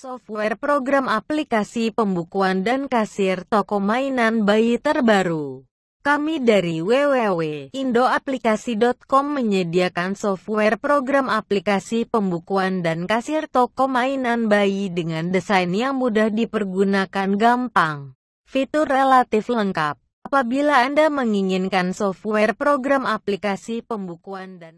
software program aplikasi pembukuan dan kasir toko mainan bayi terbaru. Kami dari www.indoaplikasi.com menyediakan software program aplikasi pembukuan dan kasir toko mainan bayi dengan desain yang mudah dipergunakan gampang. Fitur relatif lengkap. Apabila Anda menginginkan software program aplikasi pembukuan dan